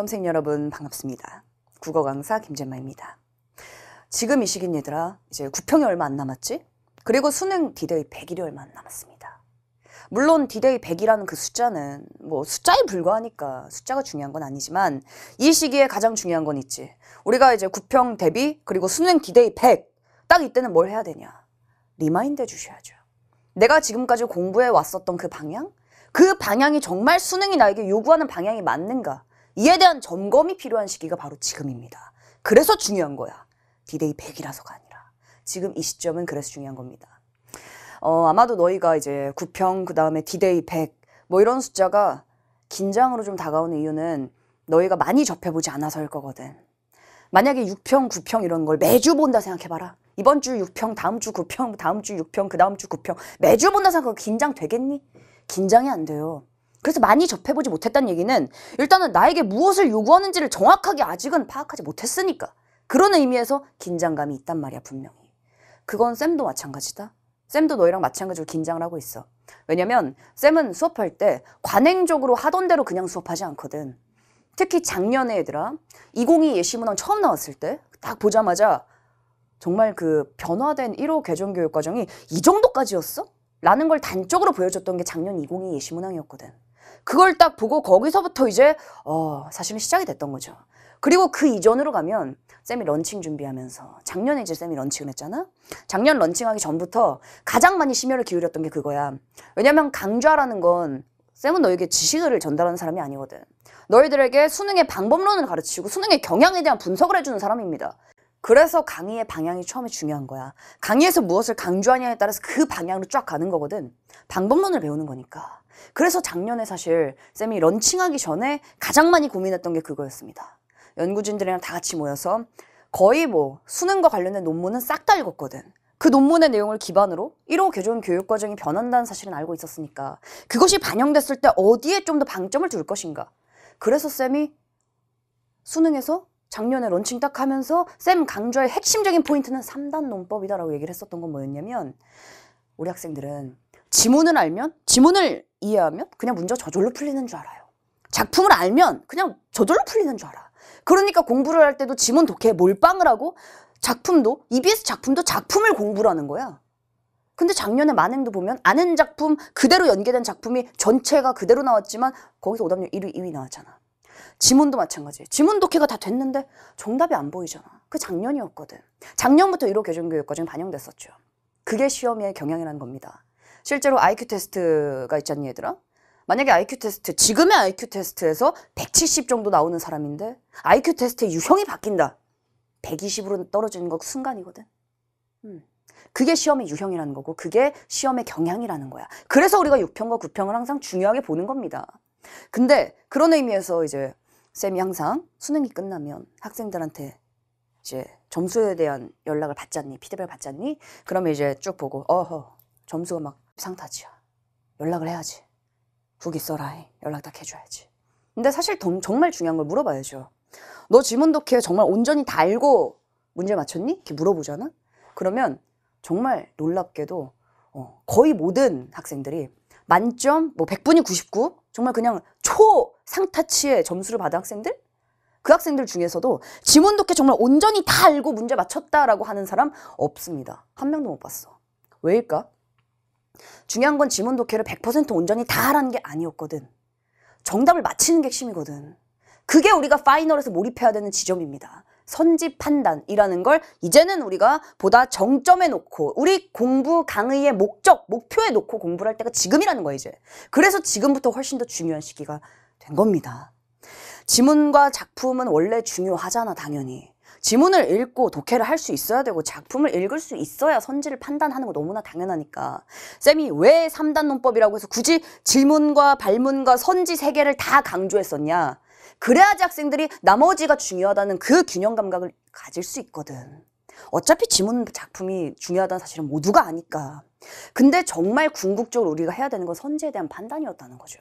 선험생 여러분 반갑습니다. 국어 강사 김재마입니다. 지금 이 시기인 얘들아 이제 9평이 얼마 안 남았지? 그리고 수능 디데이 100일이 얼마 안 남았습니다. 물론 디데이 100이라는 그 숫자는 뭐 숫자에 불과하니까 숫자가 중요한 건 아니지만 이 시기에 가장 중요한 건 있지. 우리가 이제 9평 대비 그리고 수능 디데이 100 딱 이때는 뭘 해야 되냐? 리마인드 해 주셔야죠. 내가 지금까지 공부해 왔었던 그 방향? 그 방향이 정말 수능이 나에게 요구하는 방향이 맞는가? 이에 대한 점검이 필요한 시기가 바로 지금입니다. 그래서 중요한 거야. 디데이 100이라서가 아니라. 지금 이 시점은 그래서 중요한 겁니다. 어, 아마도 너희가 이제 9평그 다음에 디데이 100, 뭐 이런 숫자가 긴장으로 좀 다가오는 이유는 너희가 많이 접해보지 않아서일 거거든. 만약에 6평, 9평 이런 걸 매주 본다 생각해봐라. 이번 주 6평, 다음 주 9평, 다음 주 6평, 그 다음 주 9평. 매주 본다 생각하고 긴장되겠니? 긴장이 안 돼요. 그래서 많이 접해보지 못했다는 얘기는 일단은 나에게 무엇을 요구하는지를 정확하게 아직은 파악하지 못했으니까 그런 의미에서 긴장감이 있단 말이야 분명히 그건 쌤도 마찬가지다 쌤도 너희랑 마찬가지로 긴장을 하고 있어 왜냐면 쌤은 수업할 때 관행적으로 하던 대로 그냥 수업하지 않거든 특히 작년에 얘들아 2022 예시문항 처음 나왔을 때 딱 보자마자 정말 그 변화된 1호 개정교육 과정이 이 정도까지였어? 라는 걸 단적으로 보여줬던 게 작년 2022 예시문항이었거든 그걸 딱 보고 거기서부터 이제 어, 사실은 시작이 됐던 거죠. 그리고 그 이전으로 가면 쌤이 런칭 준비하면서 작년에 이제 쌤이 런칭을 했잖아. 작년 런칭하기 전부터 가장 많이 심혈을 기울였던 게 그거야. 왜냐면 강좌라는 건 쌤은 너에게 지식을 전달하는 사람이 아니거든. 너희들에게 수능의 방법론을 가르치고 수능의 경향에 대한 분석을 해주는 사람입니다. 그래서 강의의 방향이 처음에 중요한 거야. 강의에서 무엇을 강조하냐에 따라서 그 방향으로 쫙 가는 거거든. 방법론을 배우는 거니까. 그래서 작년에 사실 쌤이 런칭하기 전에 가장 많이 고민했던 게 그거였습니다. 연구진들이랑 다 같이 모여서 거의 뭐 수능과 관련된 논문은 싹 다 읽었거든. 그 논문의 내용을 기반으로 1호 개정 교육과정이 변한다는 사실은 알고 있었으니까 그것이 반영됐을 때 어디에 좀 더 방점을 둘 것인가. 그래서 쌤이 수능에서 작년에 런칭 딱 하면서 쌤 강좌의 핵심적인 포인트는 3단 논법이다라고 얘기를 했었던 건 뭐였냐면 우리 학생들은 지문을 알면 지문을 이해하면 그냥 문제 저절로 풀리는 줄 알아요. 작품을 알면 그냥 저절로 풀리는 줄 알아. 그러니까 공부를 할 때도 지문 독해 몰빵을 하고 작품도 EBS 작품도 작품을 공부라는 거야. 근데 작년에 만행도 보면 아는 작품 그대로 연계된 작품이 전체가 그대로 나왔지만 거기서 오답률 1위, 2위 나왔잖아. 지문도 마찬가지. 지문 독해가 다 됐는데 정답이 안 보이잖아. 그 작년이었거든. 작년부터 1호 개정교육과정에 반영됐었죠. 그게 시험의 경향이라는 겁니다. 실제로 IQ 테스트가 있잖니 얘들아? 만약에 IQ 테스트, 지금의 IQ 테스트에서 170 정도 나오는 사람인데 IQ 테스트의 유형이 바뀐다. 120으로 떨어지는 거 순간이거든. 음. 그게 시험의 유형이라는 거고 그게 시험의 경향이라는 거야. 그래서 우리가 6평과 9평을 항상 중요하게 보는 겁니다. 근데 그런 의미에서 이제 쌤이 항상 수능이 끝나면 학생들한테 이제 점수에 대한 연락을 받잖니 피드백을 받잖니 그러면 이제 쭉 보고 어허 점수가 막 상타지야 연락을 해야지 후기 써라 해. 연락 딱 해줘야지 근데 사실 덤, 정말 중요한 걸 물어봐야죠 너 지문독해 정말 온전히 다 알고 문제 맞췄니? 이렇게 물어보잖아 그러면 정말 놀랍게도 어, 거의 모든 학생들이 만점 뭐 100분이 99 정말 그냥 초상타치의 점수를 받은 학생들? 그 학생들 중에서도 지문 독해 정말 온전히 다 알고 문제 맞췄다라고 하는 사람 없습니다. 한 명도 못 봤어. 왜일까? 중요한 건 지문 독해를 100% 온전히 다 하라는 게 아니었거든. 정답을 맞히는 게 핵심이거든. 그게 우리가 파이널에서 몰입해야 되는 지점입니다. 선지 판단이라는 걸 이제는 우리가 보다 정점에 놓고 우리 공부 강의의 목적, 목표에 놓고 공부를 할 때가 지금이라는 거예요, 이제. 그래서 지금부터 훨씬 더 중요한 시기가 된 겁니다. 지문과 작품은 원래 중요하잖아, 당연히. 지문을 읽고 독해를 할 수 있어야 되고 작품을 읽을 수 있어야 선지를 판단하는 거 너무나 당연하니까 쌤이 왜 3단 논법이라고 해서 굳이 질문과 발문과 선지 세 개를 다 강조했었냐 그래야지 학생들이 나머지가 중요하다는 그 균형 감각을 가질 수 있거든. 어차피 지문 작품이 중요하다는 사실은 모두가 아니까. 근데 정말 궁극적으로 우리가 해야 되는 건 선제에 대한 판단이었다는 거죠.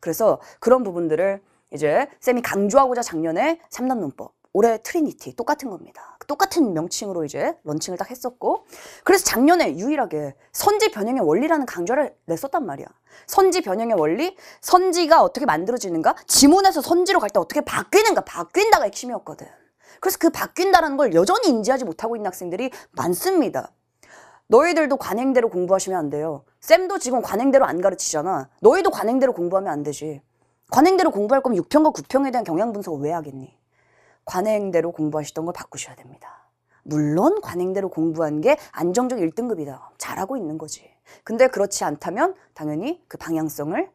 그래서 그런 부분들을 이제 쌤이 강조하고자 작년에 3단 논법 올해 트리니티 똑같은 겁니다. 똑같은 명칭으로 이제 런칭을 딱 했었고 그래서 작년에 유일하게 선지 변형의 원리라는 강좌를 냈었단 말이야. 선지 변형의 원리, 선지가 어떻게 만들어지는가, 지문에서 선지로 갈 때 어떻게 바뀌는가, 바뀐다가 핵심이었거든. 그래서 그바뀐다는걸 여전히 인지하지 못하고 있는 학생들이 많습니다. 너희들도 관행대로 공부하시면 안 돼요. 쌤도 지금 관행대로 안 가르치잖아. 너희도 관행대로 공부하면 안 되지. 관행대로 공부할 거면 6평과 9평에 대한 경향 분석을 왜 하겠니? 관행대로 공부하시던 걸 바꾸셔야 됩니다. 물론 관행대로 공부한 게 안정적 1등급이다. 잘하고 있는 거지. 근데 그렇지 않다면 당연히 그 방향성을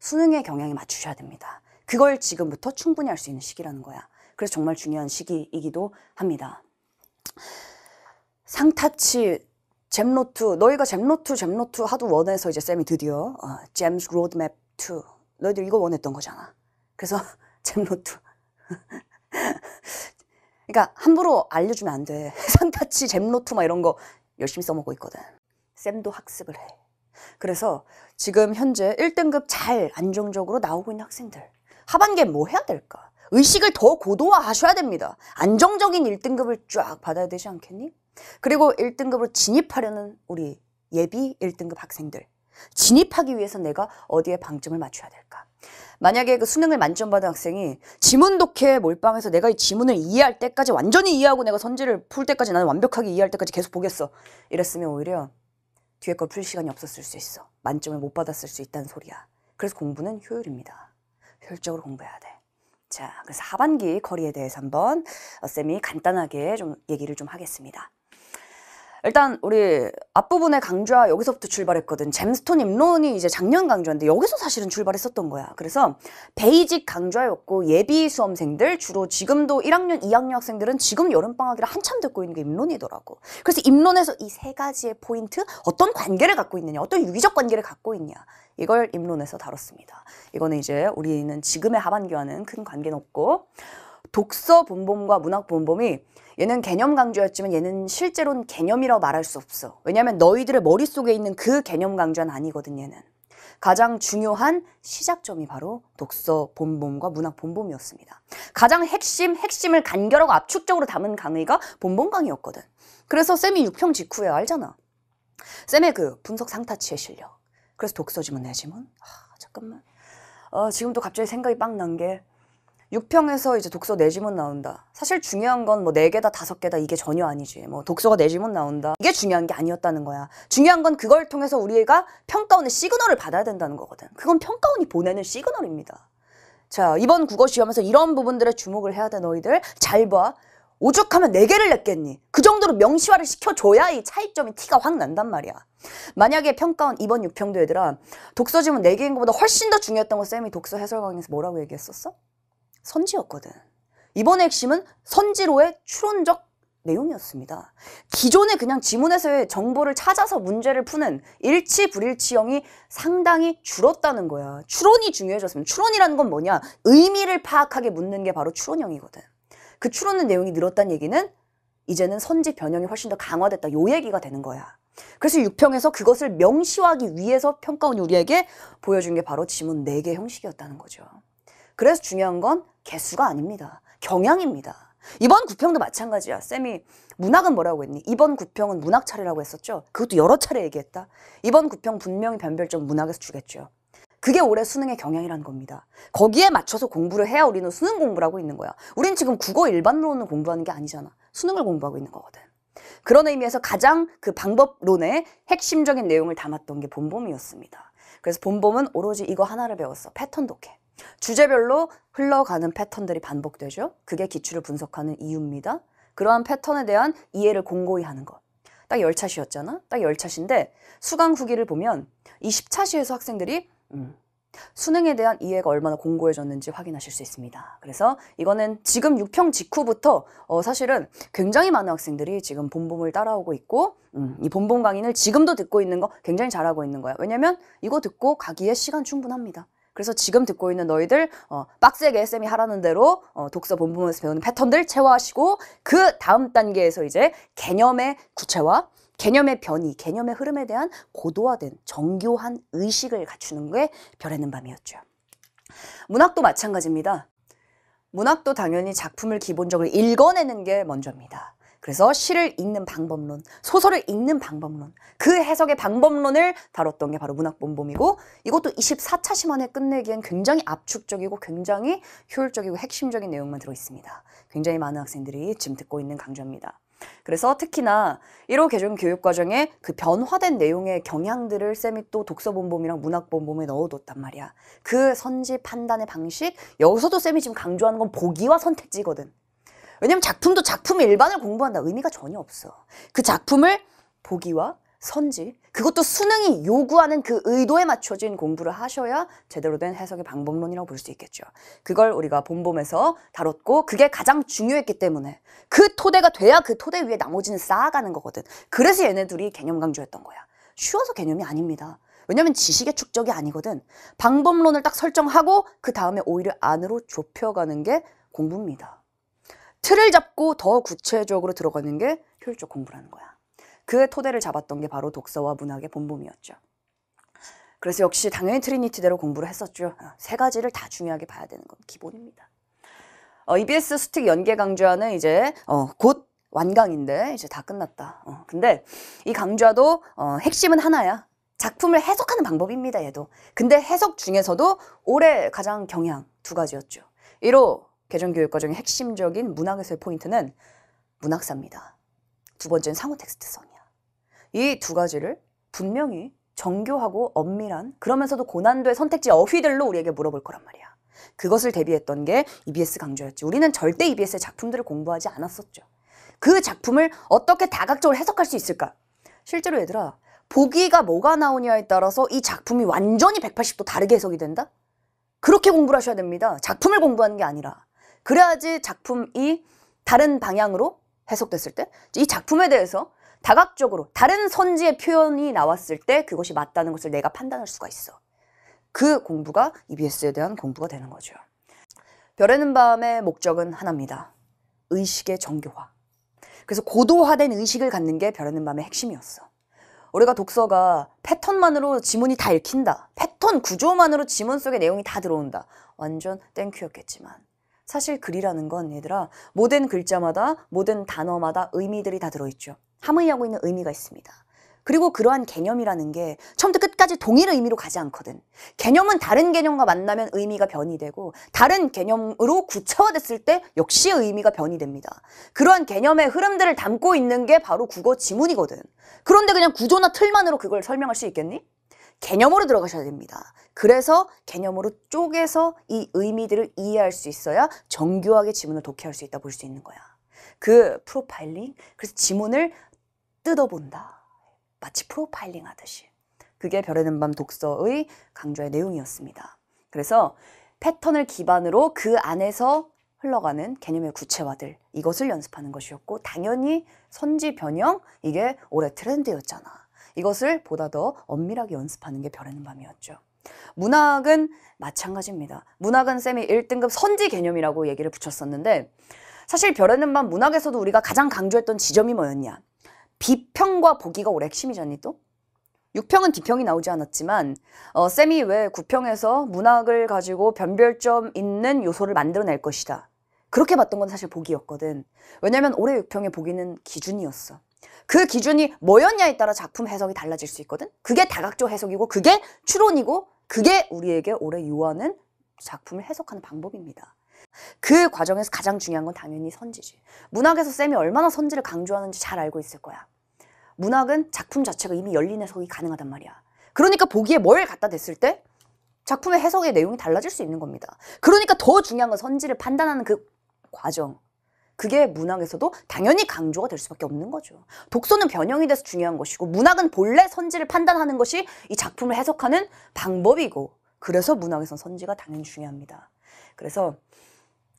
수능의 경향에 맞추셔야 됩니다. 그걸 지금부터 충분히 할 수 있는 시기라는 거야. 그래서 정말 중요한 시기이기도 합니다. 상타치 잼노트 너희가 잼노트 잼노트 하도 원해서 이제 쌤이 드디어 어, 잼스 로드맵 2 너희들 이거 원했던 거잖아. 그래서 잼노트 그러니까 함부로 알려주면 안 돼. 상타치, 잼노트 막 이런 거 열심히 써먹고 있거든. 쌤도 학습을 해. 그래서 지금 현재 1등급 잘 안정적으로 나오고 있는 학생들 하반기에 뭐 해야 될까? 의식을 더 고도화하셔야 됩니다. 안정적인 1등급을 쫙 받아야 되지 않겠니? 그리고 1등급으로 진입하려는 우리 예비 1등급 학생들 진입하기 위해서 내가 어디에 방점을 맞춰야 될까? 만약에 그 수능을 만점 받은 학생이 지문 독해 몰빵해서 내가 이 지문을 이해할 때까지 완전히 이해하고 내가 선지를 풀 때까지 나는 완벽하게 이해할 때까지 계속 보겠어 이랬으면 오히려 뒤에 걸 풀 시간이 없었을 수 있어 만점을 못 받았을 수 있다는 소리야 그래서 공부는 효율입니다 효율적으로 공부해야 돼 자, 그래서 하반기 커리에 대해서 한번 어, 쌤이 간단하게 좀 얘기를 좀 하겠습니다. 일단 우리 앞부분의 강좌 여기서부터 출발했거든 잼스톤 입론이 이제 작년 강좌인데 여기서 사실은 출발했었던 거야 그래서 베이직 강좌였고 예비 수험생들 주로 지금도 1학년 2학년 학생들은 지금 여름방학이라 한참 듣고 있는 게 입론이더라고 그래서 입론에서 이 세 가지의 포인트 어떤 관계를 갖고 있느냐 어떤 유기적 관계를 갖고 있냐 이걸 입론에서 다뤘습니다 이거는 이제 우리는 지금의 하반기와는 큰 관계는 없고 독서 분범과 문학 분범이 얘는 개념 강조였지만 얘는 실제로는 개념이라고 말할 수 없어. 왜냐하면 너희들의 머릿속에 있는 그 개념 강조는 아니거든 얘는. 가장 중요한 시작점이 바로 독서 본봄과 문학 본봄이었습니다. 가장 핵심, 핵심을 간결하고 압축적으로 담은 강의가 본봄 강의였거든. 그래서 쌤이 6평 직후에 알잖아. 쌤의 그 분석 상타치의 실력. 그래서 독서 지문, 내 지문? 아, 잠깐만. 어, 지금도 갑자기 생각이 빵난게 6평에서 이제 독서 4지문 나온다. 사실 중요한 건 뭐 4개다 5개다 이게 전혀 아니지. 뭐 독서가 4지문 나온다. 이게 중요한 게 아니었다는 거야. 중요한 건 그걸 통해서 우리가 평가원의 시그널을 받아야 된다는 거거든. 그건 평가원이 보내는 시그널입니다. 자, 이번 국어 시험에서 이런 부분들에 주목을 해야 돼, 너희들. 잘 봐. 오죽하면 4개를 냈겠니? 그 정도로 명시화를 시켜줘야 이 차이점이 티가 확 난단 말이야. 만약에 평가원 이번 6평도 얘들아 독서 지문 4개인 것보다 훨씬 더 중요했던 거 쌤이 독서 해설 강의에서 뭐라고 얘기했었어? 선지였거든. 이번 핵심은 선지로의 추론적 내용이었습니다. 기존에 그냥 지문에서의 정보를 찾아서 문제를 푸는 일치 불일치형이 상당히 줄었다는 거야. 추론이 중요해졌으면 추론이라는 건 뭐냐? 의미를 파악하게 묻는 게 바로 추론형이거든. 그 추론의 내용이 늘었다는 얘기는 이제는 선지 변형이 훨씬 더 강화됐다. 요 얘기가 되는 거야. 그래서 6평에서 그것을 명시하기 위해서 평가원 우리에게 보여준 게 바로 지문 4개 형식이었다는 거죠. 그래서 중요한 건 개수가 아닙니다. 경향입니다. 이번 구평도 마찬가지야. 쌤이 문학은 뭐라고 했니? 이번 구평은 문학 차례라고 했었죠. 그것도 여러 차례 얘기했다. 이번 구평 분명히 변별점 문학에서 주겠죠. 그게 올해 수능의 경향이라는 겁니다. 거기에 맞춰서 공부를 해야 우리는 수능 공부를 하고 있는 거야. 우린 지금 국어 일반론을 공부하는 게 아니잖아. 수능을 공부하고 있는 거거든. 그런 의미에서 가장 그 방법론의 핵심적인 내용을 담았던 게본봄이었습니다 그래서 본봄은 오로지 이거 하나를 배웠어. 패턴 독해. 주제별로 흘러가는 패턴들이 반복되죠. 그게 기출을 분석하는 이유입니다. 그러한 패턴에 대한 이해를 공고히 하는 것. 딱 열차시였잖아딱 열차시인데 수강 후기를 보면 이십차시에서 학생들이 음, 수능에 대한 이해가 얼마나 공고해졌는지 확인하실 수 있습니다. 그래서 이거는 지금 육평 직후부터 어, 사실은 굉장히 많은 학생들이 지금 본봄을 따라오고 있고 음, 이 본봄 강의를 지금도 듣고 있는 거 굉장히 잘하고 있는 거야. 왜냐면 이거 듣고 가기에 시간 충분합니다. 그래서 지금 듣고 있는 너희들 어, 빡세게 쌤이 하라는 대로 어, 독서 본부에서 배우는 패턴들 체화하시고 그 다음 단계에서 이제 개념의 구체화 개념의 변이, 개념의 흐름에 대한 고도화된 정교한 의식을 갖추는 게별의는 밤이었죠. 문학도 마찬가지입니다. 문학도 당연히 작품을 기본적으로 읽어내는 게 먼저입니다. 그래서 시를 읽는 방법론, 소설을 읽는 방법론, 그 해석의 방법론을 다뤘던 게 바로 문학본범이고 이것도 24차 시만에 끝내기엔 굉장히 압축적이고 굉장히 효율적이고 핵심적인 내용만 들어있습니다. 굉장히 많은 학생들이 지금 듣고 있는 강좌입니다. 그래서 특히나 1호 개정 교육 과정에 그 변화된 내용의 경향들을 쌤이 또독서본범이랑문학본범에 넣어뒀단 말이야. 그 선지 판단의 방식, 여기서도 쌤이 지금 강조하는 건 보기와 선택지거든. 왜냐면 작품도 작품의 일반을 공부한다. 의미가 전혀 없어. 그 작품을 보기와 선지, 그것도 수능이 요구하는 그 의도에 맞춰진 공부를 하셔야 제대로 된 해석의 방법론이라고 볼 수 있겠죠. 그걸 우리가 본봄에서 다뤘고 그게 가장 중요했기 때문에 그 토대가 돼야 그 토대 위에 나머지는 쌓아가는 거거든. 그래서 얘네 둘이 개념 강조했던 거야. 쉬워서 개념이 아닙니다. 왜냐면 지식의 축적이 아니거든. 방법론을 딱 설정하고 그 다음에 오히려 안으로 좁혀가는 게 공부입니다. 틀을 잡고 더 구체적으로 들어가는 게 효율적 공부라는 거야. 그 토대를 잡았던 게 바로 독서와 문학의 본봄이었죠. 그래서 역시 당연히 트리니티대로 공부를 했었죠. 어, 세 가지를 다 중요하게 봐야 되는 건 기본입니다. 어, EBS 수틱 연계 강좌는 이제 어, 곧 완강인데 이제 다 끝났다. 어, 근데 이 강좌도 어, 핵심은 하나야. 작품을 해석하는 방법입니다. 얘도. 근데 해석 중에서도 올해 가장 경향 두 가지였죠. 1호 개정교육 과정의 핵심적인 문학에서의 포인트는 문학사입니다. 두 번째는 상호 텍스트성이야. 이 두 가지를 분명히 정교하고 엄밀한 그러면서도 고난도의 선택지 어휘들로 우리에게 물어볼 거란 말이야. 그것을 대비했던 게 EBS 강조였지. 우리는 절대 EBS의 작품들을 공부하지 않았었죠. 그 작품을 어떻게 다각적으로 해석할 수 있을까? 실제로 얘들아, 보기가 뭐가 나오냐에 따라서 이 작품이 완전히 180도 다르게 해석이 된다? 그렇게 공부를 하셔야 됩니다. 작품을 공부하는 게 아니라. 그래야지 작품이 다른 방향으로 해석됐을 때 이 작품에 대해서 다각적으로 다른 선지의 표현이 나왔을 때 그것이 맞다는 것을 내가 판단할 수가 있어. 그 공부가 EBS에 대한 공부가 되는 거죠. 별에는 밤의 목적은 하나입니다. 의식의 정교화. 그래서 고도화된 의식을 갖는 게 별에는 밤의 핵심이었어. 우리가 독서가 패턴만으로 지문이 다 읽힌다. 패턴 구조만으로 지문 속의 내용이 다 들어온다. 완전 땡큐였겠지만 사실 글이라는 건 얘들아 모든 글자마다 모든 단어마다 의미들이 다 들어있죠. 함의하고 있는 의미가 있습니다. 그리고 그러한 개념이라는 게 처음부터 끝까지 동일 의미로 가지 않거든. 개념은 다른 개념과 만나면 의미가 변이 되고 다른 개념으로 구체화됐을 때 역시 의미가 변이 됩니다. 그러한 개념의 흐름들을 담고 있는 게 바로 국어 지문이거든. 그런데 그냥 구조나 틀만으로 그걸 설명할 수 있겠니? 개념으로 들어가셔야 됩니다. 그래서 개념으로 쪼개서 이 의미들을 이해할 수 있어야 정교하게 지문을 독해할 수 있다 볼 수 있는 거야. 그 프로파일링, 그래서 지문을 뜯어본다. 마치 프로파일링 하듯이. 그게 별의 는밤 독서의 강좌의 내용이었습니다. 그래서 패턴을 기반으로 그 안에서 흘러가는 개념의 구체화들 이것을 연습하는 것이었고 당연히 선지 변형 이게 올해 트렌드였잖아. 이것을 보다 더 엄밀하게 연습하는 게 별의 는밤이었죠. 문학은 마찬가지입니다. 문학은 쌤이 1등급 선지 개념이라고 얘기를 붙였었는데 사실 별에는 밤 문학에서도 우리가 가장 강조했던 지점이 뭐였냐. 비평과 보기가 올해 핵심이잖니 또. 6평은 비평이 나오지 않았지만 어, 쌤이 왜 9평에서 문학을 가지고 변별점 있는 요소를 만들어낼 것이다. 그렇게 봤던 건 사실 보기였거든. 왜냐면 올해 6평의 보기는 기준이었어. 그 기준이 뭐였냐에 따라 작품 해석이 달라질 수 있거든. 그게 다각조 해석이고 그게 추론이고 그게 우리에게 올해 요아는 작품을 해석하는 방법입니다. 그 과정에서 가장 중요한 건 당연히 선지지. 문학에서 쌤이 얼마나 선지를 강조하는지 잘 알고 있을 거야. 문학은 작품 자체가 이미 열린 해석이 가능하단 말이야. 그러니까 보기에 뭘 갖다 댔을 때 작품의 해석의 내용이 달라질 수 있는 겁니다. 그러니까 더 중요한 건 선지를 판단하는 그 과정. 그게 문학에서도 당연히 강조가 될 수밖에 없는 거죠. 독서는 변형이 돼서 중요한 것이고 문학은 본래 선지를 판단하는 것이 이 작품을 해석하는 방법이고 그래서 문학에선 선지가 당연히 중요합니다. 그래서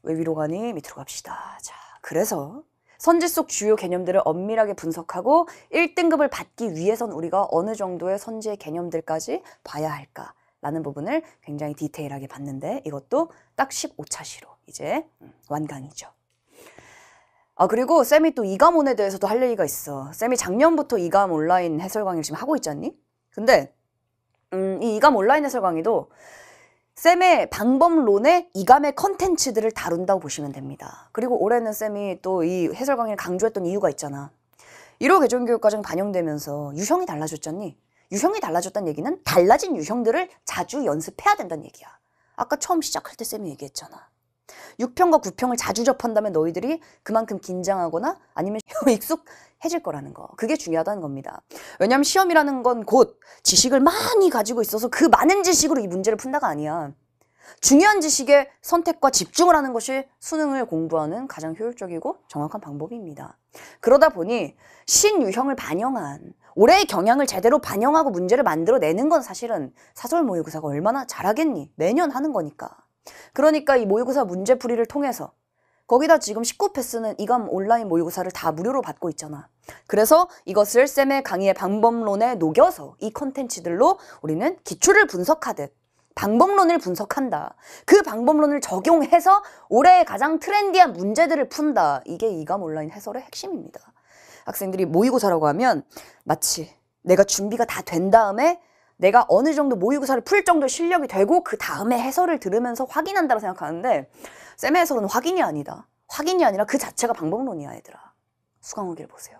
왜 위로 가니 밑으로 갑시다. 자, 그래서 선지 속 주요 개념들을 엄밀하게 분석하고 1등급을 받기 위해선 우리가 어느 정도의 선지의 개념들까지 봐야 할까? 라는 부분을 굉장히 디테일하게 봤는데 이것도 딱 15차 시로 이제 음, 완강이죠. 아 그리고 쌤이 또 이감온에 대해서도 할 얘기가 있어. 쌤이 작년부터 이감 온라인 해설 강의를 지금 하고 있지 않니? 근데 음, 이 이감 온라인 해설 강의도 쌤의 방법론에 이감의 컨텐츠들을 다룬다고 보시면 됩니다. 그리고 올해는 쌤이 또 이 해설 강의를 강조했던 이유가 있잖아. 1호 개정교육 과정 반영되면서 유형이 달라졌잖니? 유형이 달라졌다는 얘기는 달라진 유형들을 자주 연습해야 된다는 얘기야. 아까 처음 시작할 때 쌤이 얘기했잖아. 6평과 9평을 자주 접한다면 너희들이 그만큼 긴장하거나 아니면 익숙해질 거라는 거. 그게 중요하다는 겁니다. 왜냐하면 시험이라는 건 곧 지식을 많이 가지고 있어서 그 많은 지식으로 이 문제를 푼다가 아니야. 중요한 지식의 선택과 집중을 하는 것이 수능을 공부하는 가장 효율적이고 정확한 방법입니다. 그러다 보니 신유형을 반영한 올해의 경향을 제대로 반영하고 문제를 만들어내는 건 사실은 사설 모의고사가 얼마나 잘하겠니? 매년 하는 거니까. 그러니까 이 모의고사 문제풀이를 통해서 거기다 지금 19패스는 이감 온라인 모의고사를 다 무료로 받고 있잖아. 그래서 이것을 쌤의 강의의 방법론에 녹여서 이 컨텐츠들로 우리는 기출을 분석하듯 방법론을 분석한다. 그 방법론을 적용해서 올해의 가장 트렌디한 문제들을 푼다. 이게 이감 온라인 해설의 핵심입니다. 학생들이 모의고사라고 하면 마치 내가 준비가 다 된 다음에 내가 어느 정도 모의고사를 풀 정도 실력이 되고 그 다음에 해설을 들으면서 확인한다고 생각하는데 쌤의 해설은 확인이 아니다. 확인이 아니라 그 자체가 방법론이야 얘들아. 수강후기를 보세요.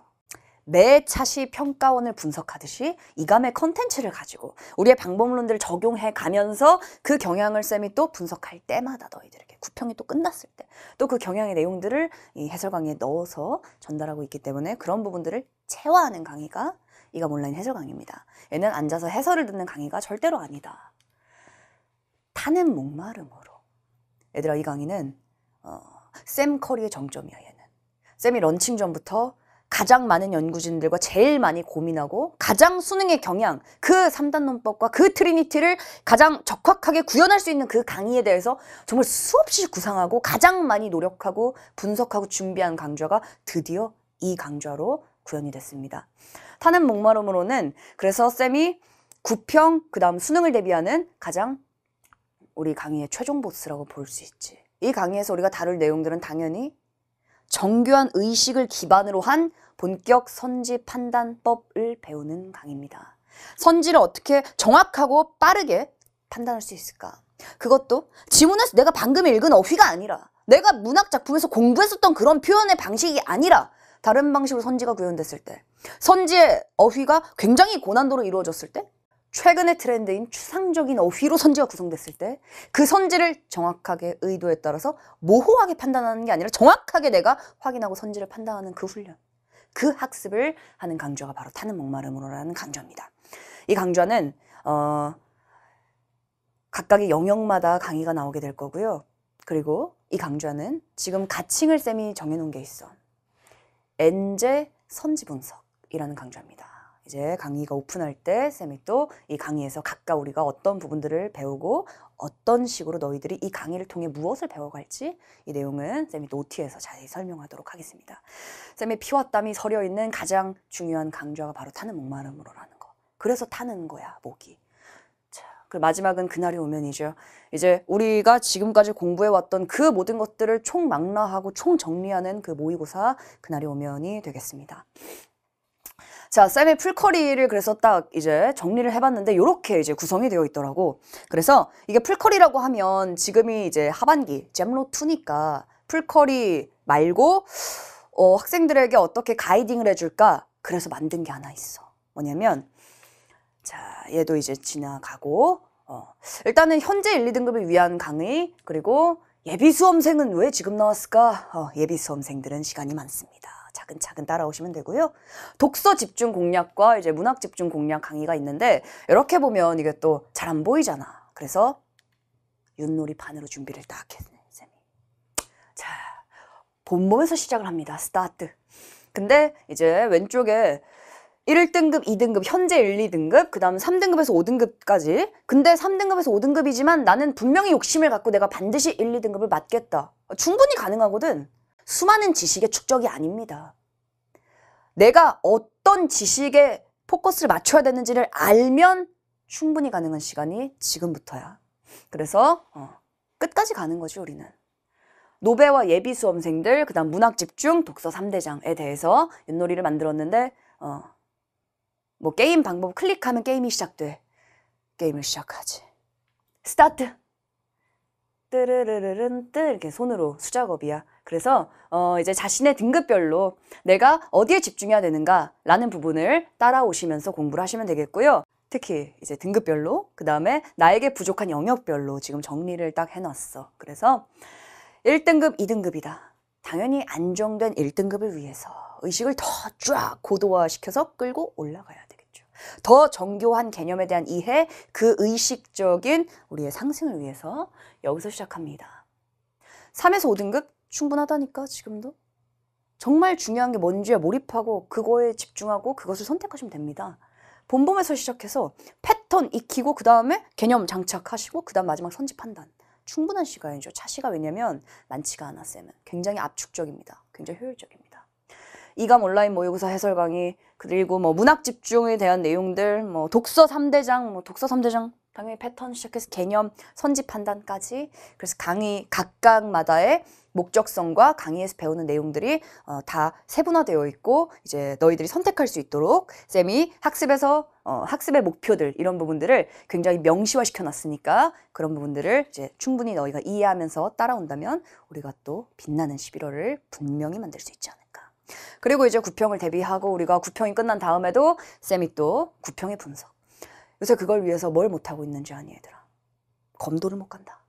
매 차시 평가원을 분석하듯이 이감의 컨텐츠를 가지고 우리의 방법론들을 적용해 가면서 그 경향을 쌤이 또 분석할 때마다 너희들에게 구평이 또 끝났을 때 또 그 경향의 내용들을 이 해설 강의에 넣어서 전달하고 있기 때문에 그런 부분들을 체화하는 강의가 이가 온라인 해설 강의입니다. 얘는 앉아서 해설을 듣는 강의가 절대로 아니다. 타는 목마름으로. 얘들아 이 강의는 어, 쌤 커리의 정점이야 얘는. 쌤이 런칭 전부터 가장 많은 연구진들과 제일 많이 고민하고 가장 수능의 경향, 그 3단 논법과 그 트리니티를 가장 적확하게 구현할 수 있는 그 강의에 대해서 정말 수없이 구상하고 가장 많이 노력하고 분석하고 준비한 강좌가 드디어 이 강좌로 구현이 됐습니다. 타는 목마름으로는 그래서 쌤이 9평 그다음 수능을 대비하는 가장 우리 강의의 최종 보스라고 볼 수 있지. 이 강의에서 우리가 다룰 내용들은 당연히 정교한 의식을 기반으로 한 본격 선지 판단법을 배우는 강의입니다. 선지를 어떻게 정확하고 빠르게 판단할 수 있을까? 그것도 지문에서 내가 방금 읽은 어휘가 아니라 내가 문학 작품에서 공부했었던 그런 표현의 방식이 아니라 다른 방식으로 선지가 구현됐을 때 선지의 어휘가 굉장히 고난도로 이루어졌을 때 최근의 트렌드인 추상적인 어휘로 선지가 구성됐을 때그 선지를 정확하게 의도에 따라서 모호하게 판단하는 게 아니라 정확하게 내가 확인하고 선지를 판단하는 그 훈련 그 학습을 하는 강좌가 바로 타는 목마름으로라는 강좌입니다. 이 강좌는 어, 각각의 영역마다 강의가 나오게 될 거고요. 그리고 이 강좌는 지금 가칭을 쌤이 정해놓은 게 있어. 엔제 선지 분석이라는 강좌입니다. 이제 강의가 오픈할 때 쌤이 또 이 강의에서 각각 우리가 어떤 부분들을 배우고 어떤 식으로 너희들이 이 강의를 통해 무엇을 배워갈지 이 내용은 쌤이 노트에서 자세히 설명하도록 하겠습니다. 쌤의 피와 땀이 서려 있는 가장 중요한 강좌가 바로 타는 목마름으로라는 거. 그래서 타는 거야, 목이. 그 마지막은 그날이 오면이죠. 이제 우리가 지금까지 공부해왔던 그 모든 것들을 총망라하고 총정리하는 그 모의고사 그날이 오면이 되겠습니다. 자, 쌤의 풀커리를 그래서 딱 이제 정리를 해봤는데 이렇게 이제 구성이 되어 있더라고. 그래서 이게 풀커리라고 하면 지금이 이제 하반기 잼로 2니까 풀커리 말고 어, 학생들에게 어떻게 가이딩을 해줄까? 그래서 만든 게 하나 있어. 뭐냐면 자, 얘도 이제 지나가고, 어, 일단은 현재 1, 2등급을 위한 강의, 그리고 예비 수험생은 왜 지금 나왔을까? 어, 예비 수험생들은 시간이 많습니다. 차근차근 따라오시면 되고요. 독서 집중 공략과 이제 문학 집중 공략 강의가 있는데 이렇게 보면 이게 또 잘 안 보이잖아. 그래서 윷놀이 판으로 준비를 딱 했네, 쌤이. 자, 본몸에서 시작을 합니다. 스타트. 근데 이제 왼쪽에 1등급, 2등급, 현재 1, 2등급, 그 다음 3등급에서 5등급까지. 근데 3등급에서 5등급이지만 나는 분명히 욕심을 갖고 내가 반드시 1, 2등급을 맞겠다. 충분히 가능하거든. 수많은 지식의 축적이 아닙니다. 내가 어떤 지식에 포커스를 맞춰야 되는지를 알면 충분히 가능한 시간이 지금부터야. 그래서 어, 끝까지 가는 거지 우리는. 노베와 예비 수험생들, 그 다음 문학 집중, 독서 3대장에 대해서 윷놀이를 만들었는데 어, 뭐 게임 방법 클릭하면 게임이 시작돼. 게임을 시작하지. 스타트. 뜨르르르른 뜨 이렇게 손으로 수작업이야. 그래서 어 이제 자신의 등급별로 내가 어디에 집중해야 되는가라는 부분을 따라오시면서 공부를 하시면 되겠고요. 특히 이제 등급별로 그 다음에 나에게 부족한 영역별로 지금 정리를 딱 해놨어. 그래서 1등급, 2등급이다. 당연히 안정된 1등급을 위해서 의식을 더 쫙 고도화시켜서 끌고 올라가야 되겠죠. 더 정교한 개념에 대한 이해, 그 의식적인 우리의 상승을 위해서 여기서 시작합니다. 3에서 5등급 충분하다니까 지금도. 정말 중요한 게 뭔지에 몰입하고 그거에 집중하고 그것을 선택하시면 됩니다. 본범에서 시작해서 패턴 익히고 그 다음에 개념 장착하시고 그 다음 마지막 선집 판단. 충분한 시간이죠. 차시가 왜냐면 많지가 않아 쌤은. 굉장히 압축적입니다. 굉장히 효율적입니다. 이감 온라인 모의고사 해설 강의 그리고 뭐 문학 집중에 대한 내용들 뭐 독서 3대장 뭐 독서 3대장 당연히 패턴 시작해서 개념 선지 판단까지 그래서 강의 각각마다의 목적성과 강의에서 배우는 내용들이 어, 다 세분화되어 있고 이제 너희들이 선택할 수 있도록 쌤이 학습에서 어, 학습의 목표들 이런 부분들을 굉장히 명시화 시켜놨으니까 그런 부분들을 이제 충분히 너희가 이해하면서 따라온다면 우리가 또 빛나는 11월을 분명히 만들 수 있지 않을까. 그리고 이제 구평을 대비하고 우리가 구평이 끝난 다음에도 쌤이 또 구평의 분석. 요새 그걸 위해서 뭘 못하고 있는지 아니 얘들아. 검도를 못 간다.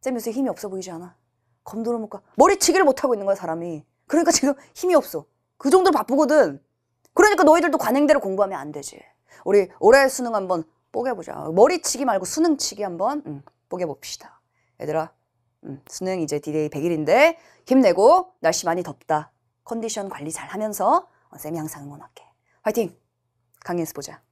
쌤 요새 힘이 없어 보이지 않아? 검도를 못 가. 머리치기를 못하고 있는 거야 사람이. 그러니까 지금 힘이 없어. 그 정도로 바쁘거든. 그러니까 너희들도 관행대로 공부하면 안 되지. 우리 올해 수능 한번 뽀개보자. 머리치기 말고 수능치기 한번 응, 뽀개봅시다. 얘들아 음, 수능 이제 디데이 100일인데 힘내고 날씨 많이 덥다. 컨디션 관리 잘 하면서 어, 쌤이 항상 응원할게. 화이팅! 강연에서 보자.